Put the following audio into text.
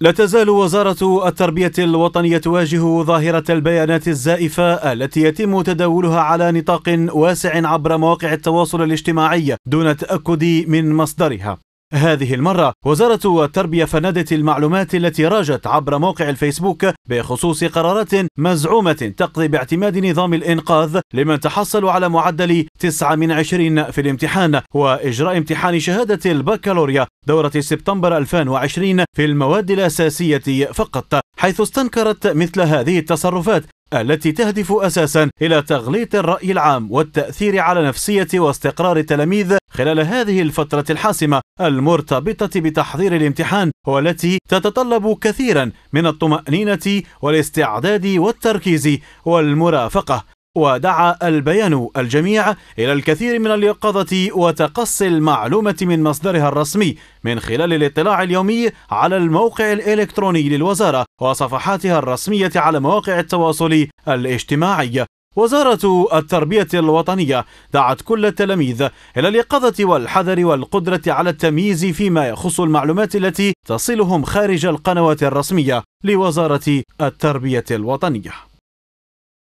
لا تزال وزارة التربية الوطنية تواجه ظاهرة البيانات الزائفة التي يتم تداولها على نطاق واسع عبر مواقع التواصل الاجتماعي دون التأكد من مصدرها هذه المرة وزارة التربية فندت المعلومات التي راجت عبر موقع الفيسبوك بخصوص قرارات مزعومة تقضي باعتماد نظام الإنقاذ لمن تحصل على معدل 9 من 20 في الامتحان وإجراء امتحان شهادة البكالوريا دورة سبتمبر 2020 في المواد الأساسية فقط حيث استنكرت مثل هذه التصرفات التي تهدف أساسا إلى تغليط الرأي العام والتأثير على نفسية واستقرار التلاميذ خلال هذه الفترة الحاسمة المرتبطة بتحضير الامتحان والتي تتطلب كثيرا من الطمأنينة والاستعداد والتركيز والمرافقة ودعا البيان الجميع إلى الكثير من اليقظة وتقصي المعلومة من مصدرها الرسمي من خلال الاطلاع اليومي على الموقع الإلكتروني للوزارة وصفحاتها الرسمية على مواقع التواصل الاجتماعي وزارة التربية الوطنية دعت كل التلاميذ إلى اليقظة والحذر والقدرة على التمييز فيما يخص المعلومات التي تصلهم خارج القنوات الرسمية لوزارة التربية الوطنية